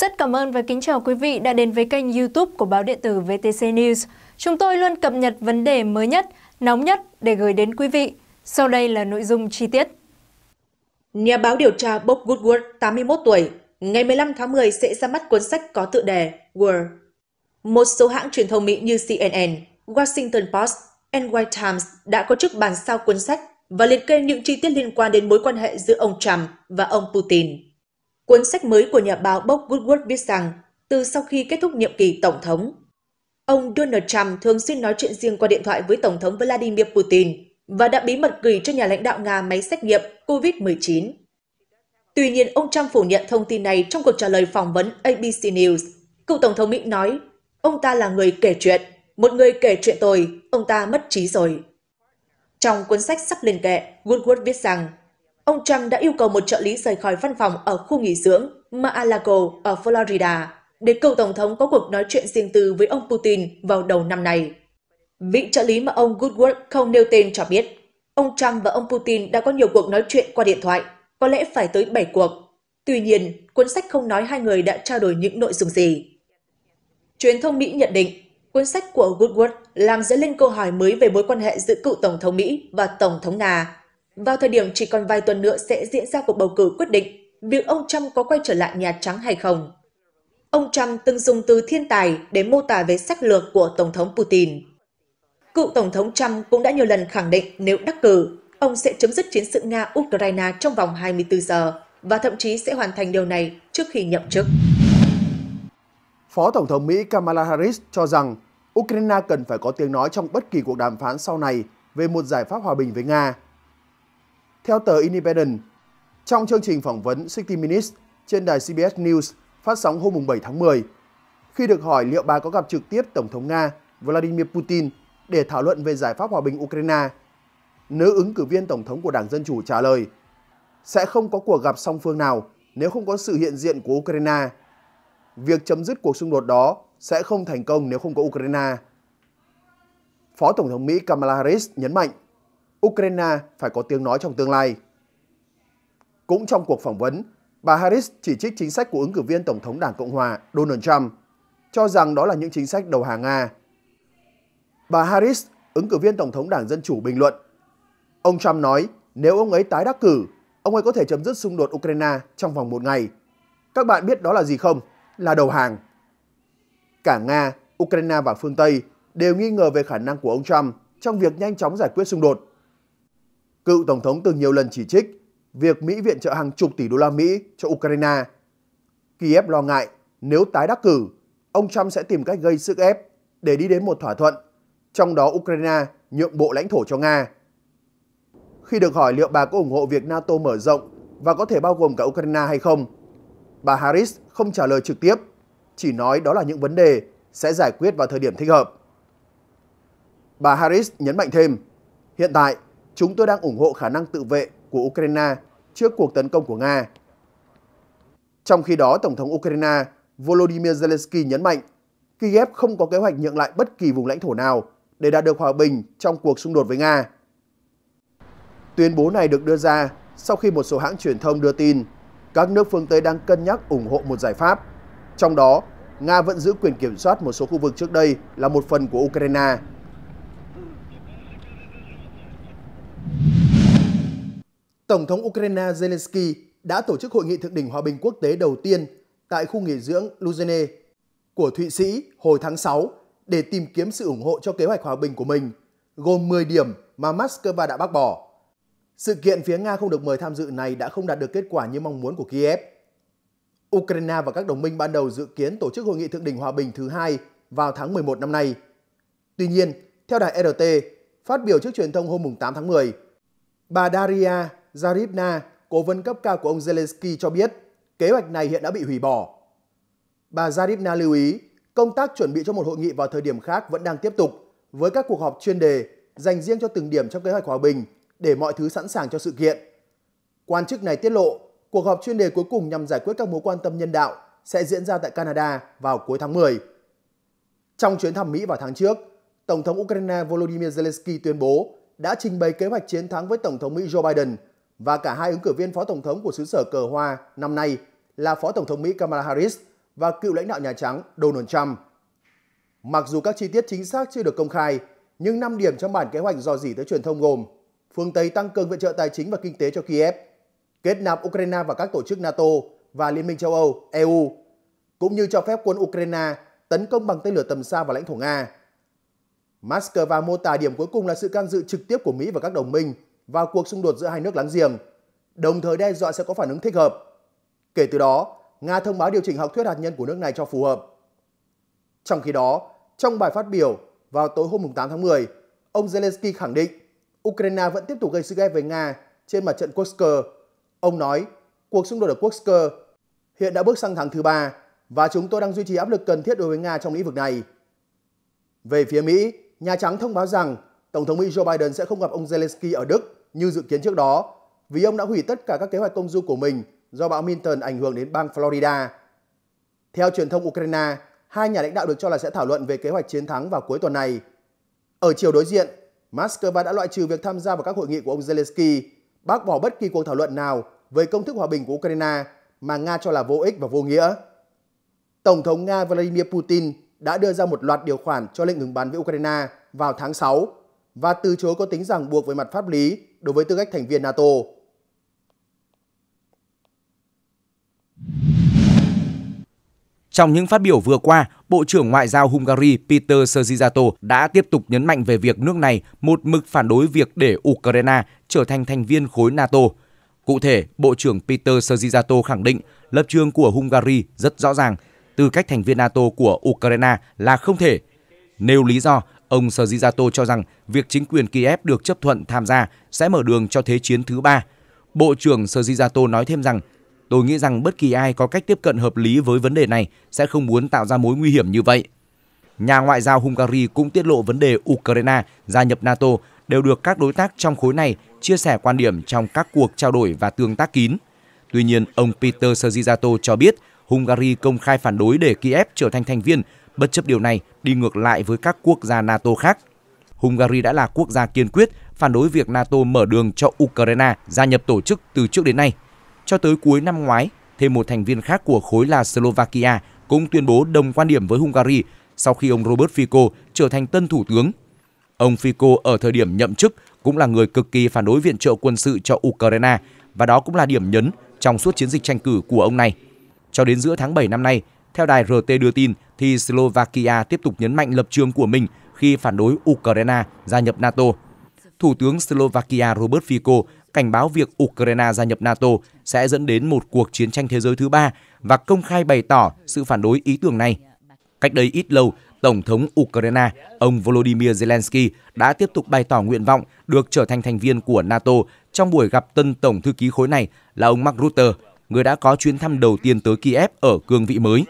Rất cảm ơn và kính chào quý vị đã đến với kênh youtube của báo điện tử VTC News. Chúng tôi luôn cập nhật vấn đề mới nhất, nóng nhất để gửi đến quý vị. Sau đây là nội dung chi tiết. Nhà báo điều tra Bob Woodward 81 tuổi, ngày 15 tháng 10 sẽ ra mắt cuốn sách có tựa đề World. Một số hãng truyền thông Mỹ như CNN, Washington Post, NY Times đã có chức bàn sao cuốn sách và liệt kê những chi tiết liên quan đến mối quan hệ giữa ông Trump và ông Putin. Cuốn sách mới của nhà báo Bob Woodward viết rằng, từ sau khi kết thúc nhiệm kỳ Tổng thống, ông Donald Trump thường xuyên nói chuyện riêng qua điện thoại với Tổng thống Vladimir Putin và đã bí mật gửi cho nhà lãnh đạo Nga máy xét nghiệm COVID-19. Tuy nhiên, ông Trump phủ nhận thông tin này trong cuộc trả lời phỏng vấn ABC News. Cựu Tổng thống Mỹ nói, ông ta là người kể chuyện. Một người kể chuyện tồi, ông ta mất trí rồi. Trong cuốn sách sắp lên kệ, Woodward viết rằng, ông Trump đã yêu cầu một trợ lý rời khỏi văn phòng ở khu nghỉ dưỡng Mar-a-Lago ở Florida để cựu Tổng thống có cuộc nói chuyện riêng tư với ông Putin vào đầu năm này Vị trợ lý mà ông Goodwood không nêu tên cho biết, ông Trump và ông Putin đã có nhiều cuộc nói chuyện qua điện thoại, có lẽ phải tới 7 cuộc. Tuy nhiên, cuốn sách không nói hai người đã trao đổi những nội dung gì. Truyền thông Mỹ nhận định, cuốn sách của Goodwood làm dấy lên câu hỏi mới về mối quan hệ giữa cựu Tổng thống Mỹ và Tổng thống Nga vào thời điểm chỉ còn vài tuần nữa sẽ diễn ra cuộc bầu cử quyết định việc ông Trump có quay trở lại Nhà Trắng hay không. Ông Trump từng dùng từ thiên tài để mô tả về sách lược của Tổng thống Putin. Cựu Tổng thống Trump cũng đã nhiều lần khẳng định nếu đắc cử, ông sẽ chấm dứt chiến sự Nga-Ukraine trong vòng 24 giờ và thậm chí sẽ hoàn thành điều này trước khi nhậm chức. Phó Tổng thống Mỹ Kamala Harris cho rằng Ukraine cần phải có tiếng nói trong bất kỳ cuộc đàm phán sau này về một giải pháp hòa bình với Nga. Theo tờ Independent, trong chương trình phỏng vấn 60 Minutes trên đài CBS News phát sóng hôm 7 tháng 10, khi được hỏi liệu bà có gặp trực tiếp Tổng thống Nga Vladimir Putin để thảo luận về giải pháp hòa bình Ukraine, nữ ứng cử viên Tổng thống của Đảng Dân Chủ trả lời sẽ không có cuộc gặp song phương nào nếu không có sự hiện diện của Ukraine. Việc chấm dứt cuộc xung đột đó sẽ không thành công nếu không có Ukraine. Phó Tổng thống Mỹ Kamala Harris nhấn mạnh Ukraine phải có tiếng nói trong tương lai. Cũng trong cuộc phỏng vấn, bà Harris chỉ trích chính sách của ứng cử viên Tổng thống Đảng Cộng Hòa Donald Trump, cho rằng đó là những chính sách đầu hàng Nga. Bà Harris, ứng cử viên Tổng thống Đảng Dân Chủ bình luận, ông Trump nói nếu ông ấy tái đắc cử, ông ấy có thể chấm dứt xung đột Ukraine trong vòng một ngày. Các bạn biết đó là gì không? Là đầu hàng. Cả Nga, Ukraine và phương Tây đều nghi ngờ về khả năng của ông Trump trong việc nhanh chóng giải quyết xung đột Cựu Tổng thống từng nhiều lần chỉ trích việc Mỹ viện trợ hàng chục tỷ đô la Mỹ cho Ukraine. Kiev lo ngại nếu tái đắc cử, ông Trump sẽ tìm cách gây sức ép để đi đến một thỏa thuận, trong đó Ukraine nhượng bộ lãnh thổ cho Nga. Khi được hỏi liệu bà có ủng hộ việc NATO mở rộng và có thể bao gồm cả Ukraine hay không, bà Harris không trả lời trực tiếp, chỉ nói đó là những vấn đề sẽ giải quyết vào thời điểm thích hợp. Bà Harris nhấn mạnh thêm, hiện tại chúng tôi đang ủng hộ khả năng tự vệ của Ukraine trước cuộc tấn công của Nga. Trong khi đó, Tổng thống Ukraine Volodymyr Zelensky nhấn mạnh Kyiv không có kế hoạch nhượng lại bất kỳ vùng lãnh thổ nào để đạt được hòa bình trong cuộc xung đột với Nga. Tuyên bố này được đưa ra sau khi một số hãng truyền thông đưa tin các nước phương Tây đang cân nhắc ủng hộ một giải pháp. Trong đó, Nga vẫn giữ quyền kiểm soát một số khu vực trước đây là một phần của Ukraine. Tổng thống Ukraine Zelensky đã tổ chức hội nghị thượng đỉnh hòa bình quốc tế đầu tiên tại khu nghỉ dưỡng Luzene của Thụy Sĩ hồi tháng 6 để tìm kiếm sự ủng hộ cho kế hoạch hòa bình của mình, gồm 10 điểm mà Moscow đã bác bỏ. Sự kiện phía Nga không được mời tham dự này đã không đạt được kết quả như mong muốn của Kiev. Ukraine và các đồng minh ban đầu dự kiến tổ chức hội nghị thượng đỉnh hòa bình thứ hai vào tháng 11 năm nay. Tuy nhiên, theo đài RT, phát biểu trước truyền thông hôm 8 tháng 10, bà Daria Zaribna, cố vấn cấp cao của ông Zelensky cho biết kế hoạch này hiện đã bị hủy bỏ. Bà Zaribna lưu ý, công tác chuẩn bị cho một hội nghị vào thời điểm khác vẫn đang tiếp tục với các cuộc họp chuyên đề dành riêng cho từng điểm trong kế hoạch hòa bình để mọi thứ sẵn sàng cho sự kiện. Quan chức này tiết lộ, cuộc họp chuyên đề cuối cùng nhằm giải quyết các mối quan tâm nhân đạo sẽ diễn ra tại Canada vào cuối tháng 10. Trong chuyến thăm Mỹ vào tháng trước, Tổng thống Ukraine Volodymyr Zelensky tuyên bố đã trình bày kế hoạch chiến thắng với Tổng thống Mỹ Joe Biden – và cả hai ứng cử viên phó tổng thống của xứ sở cờ hoa năm nay là phó tổng thống Mỹ Kamala Harris và cựu lãnh đạo Nhà Trắng Donald Trump. Mặc dù các chi tiết chính xác chưa được công khai, nhưng 5 điểm trong bản kế hoạch dò dỉ tới truyền thông gồm phương Tây tăng cường viện trợ tài chính và kinh tế cho Kiev, kết nạp Ukraine vào các tổ chức NATO và Liên minh châu Âu, EU, cũng như cho phép quân Ukraine tấn công bằng tên lửa tầm xa vào lãnh thổ Nga. Moscow mô tả điểm cuối cùng là sự can dự trực tiếp của Mỹ và các đồng minh vào cuộc xung đột giữa hai nước láng giềng, đồng thời đe dọa sẽ có phản ứng thích hợp. Kể từ đó, Nga thông báo điều chỉnh học thuyết hạt nhân của nước này cho phù hợp. Trong khi đó, trong bài phát biểu vào tối hôm 8 tháng 10, ông Zelensky khẳng định Ukraine vẫn tiếp tục gây sức ép với Nga trên mặt trận Kursk. Ông nói, cuộc xung đột ở Kursk hiện đã bước sang tháng thứ ba và chúng tôi đang duy trì áp lực cần thiết đối với Nga trong lĩnh vực này. Về phía Mỹ, Nhà Trắng thông báo rằng Tổng thống Mỹ Joe Biden sẽ không gặp ông Zelensky ở Đức như dự kiến trước đó vì ông đã hủy tất cả các kế hoạch công du của mình do bão Minton ảnh hưởng đến bang Florida. Theo truyền thông Ukraine, hai nhà lãnh đạo được cho là sẽ thảo luận về kế hoạch chiến thắng vào cuối tuần này. Ở chiều đối diện, Moscow đã loại trừ việc tham gia vào các hội nghị của ông Zelensky, bác bỏ bất kỳ cuộc thảo luận nào về công thức hòa bình của Ukraine mà Nga cho là vô ích và vô nghĩa. Tổng thống Nga Vladimir Putin đã đưa ra một loạt điều khoản cho lệnh ngừng bắn với Ukraine vào tháng 6 và từ chối có tính ràng buộc về mặt pháp lý đối với tư cách thành viên NATO. Trong những phát biểu vừa qua, Bộ trưởng Ngoại giao Hungary Peter Szijjarto đã tiếp tục nhấn mạnh về việc nước này một mực phản đối việc để Ukraine trở thành thành viên khối NATO. Cụ thể, Bộ trưởng Peter Szijjarto khẳng định lập trường của Hungary rất rõ ràng, tư cách thành viên NATO của Ukraine là không thể. Nêu lý do, Ông Sergijato cho rằng việc chính quyền Kiev được chấp thuận tham gia sẽ mở đường cho thế chiến thứ ba. Bộ trưởng Sergijato nói thêm rằng, tôi nghĩ rằng bất kỳ ai có cách tiếp cận hợp lý với vấn đề này sẽ không muốn tạo ra mối nguy hiểm như vậy. Nhà ngoại giao Hungary cũng tiết lộ vấn đề Ukraine gia nhập NATO đều được các đối tác trong khối này chia sẻ quan điểm trong các cuộc trao đổi và tương tác kín. Tuy nhiên, ông Peter Sergijato cho biết Hungary công khai phản đối để Kiev trở thành thành viên bất chấp điều này đi ngược lại với các quốc gia NATO khác. Hungary đã là quốc gia kiên quyết phản đối việc NATO mở đường cho Ukraine gia nhập tổ chức từ trước đến nay. Cho tới cuối năm ngoái, thêm một thành viên khác của khối là Slovakia cũng tuyên bố đồng quan điểm với Hungary sau khi ông Robert Fico trở thành tân thủ tướng. Ông Fico ở thời điểm nhậm chức cũng là người cực kỳ phản đối viện trợ quân sự cho Ukraine và đó cũng là điểm nhấn trong suốt chiến dịch tranh cử của ông này. Cho đến giữa tháng 7 năm nay, theo đài RT đưa tin, thì Slovakia tiếp tục nhấn mạnh lập trường của mình khi phản đối Ukraine gia nhập NATO. Thủ tướng Slovakia Robert Fico cảnh báo việc Ukraine gia nhập NATO sẽ dẫn đến một cuộc chiến tranh thế giới thứ ba và công khai bày tỏ sự phản đối ý tưởng này. Cách đây ít lâu, Tổng thống Ukraine, ông Volodymyr Zelensky đã tiếp tục bày tỏ nguyện vọng được trở thành thành viên của NATO trong buổi gặp tân Tổng thư ký khối này là ông Mark Rutte, người đã có chuyến thăm đầu tiên tới Kiev ở cương vị mới.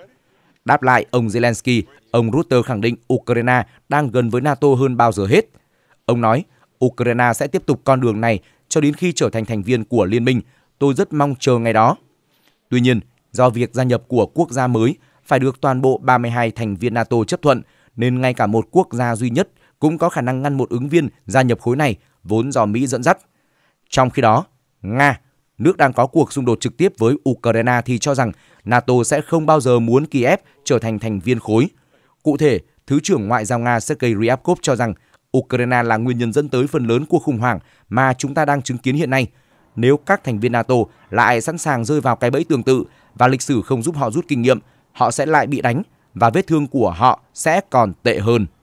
Đáp lại ông Zelensky, ông Rutte khẳng định Ukraine đang gần với NATO hơn bao giờ hết. Ông nói, Ukraine sẽ tiếp tục con đường này cho đến khi trở thành thành viên của liên minh. Tôi rất mong chờ ngày đó. Tuy nhiên, do việc gia nhập của quốc gia mới phải được toàn bộ 32 thành viên NATO chấp thuận, nên ngay cả một quốc gia duy nhất cũng có khả năng ngăn một ứng viên gia nhập khối này vốn do Mỹ dẫn dắt. Trong khi đó, Nga nước đang có cuộc xung đột trực tiếp với Ukraine thì cho rằng NATO sẽ không bao giờ muốn Kiev trở thành thành viên khối. Cụ thể, Thứ trưởng Ngoại giao Nga Sergei Ryabkov cho rằng Ukraine là nguyên nhân dẫn tới phần lớn cuộc khủng hoảng mà chúng ta đang chứng kiến hiện nay. Nếu các thành viên NATO lại sẵn sàng rơi vào cái bẫy tương tự và lịch sử không giúp họ rút kinh nghiệm, họ sẽ lại bị đánh và vết thương của họ sẽ còn tệ hơn.